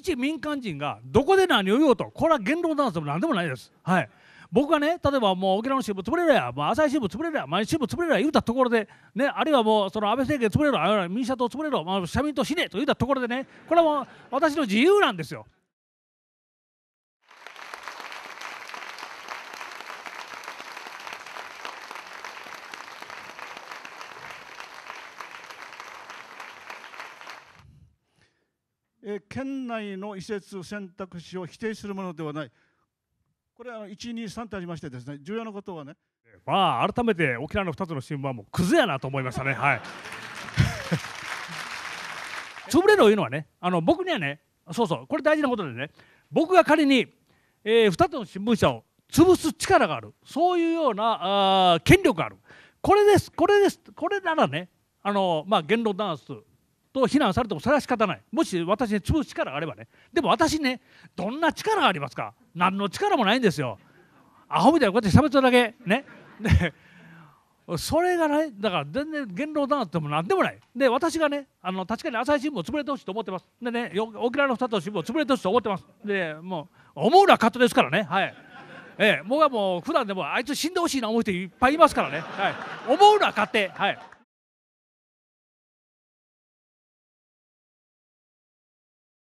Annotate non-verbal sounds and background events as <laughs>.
一民間人がどこで何を言おうとこれは言論弾圧も何でもないです。はい僕がね例えばもう沖縄の新聞潰れるや、まあ、朝日新聞潰れるや毎日新聞潰れるや言うたところで、ね、あるいはもうその安倍政権潰れろあるいは民社党潰れろ、まあ、社民党死ねと言うたところでねこれはもう私の自由なんですよ。え県内の移設選択肢を否定するものではない、これは123とありまして、ですね重要なことはね。まあ、改めて沖縄の2つの新聞はもうクズやなと思いましたね。はい <laughs> 潰れろいうのはねあの僕にはねそうそうこれ大事なことでね僕が仮に、えー、2つの新聞社を潰す力があるそういうようなあ権力があるこれですこれですこれならねあの、まあ、言論弾圧と非難されてもそれは仕方ないもし私に潰す力があればねでも私ねどんな力がありますか何の力もないんですよアホみたいにこうやって喋っただけねでそれがない。だから全然言論なっても何でもないで私がねあの確かに朝日新聞を潰れてほしいと思ってますでね沖縄の2つの新聞潰れてほしいと思ってますでもう思うのは勝手ですからねはい。ええ、僕はもう普段でもあいつ死んでほしいな思う人いっぱいいますからね、はい、思うのは勝手、はい、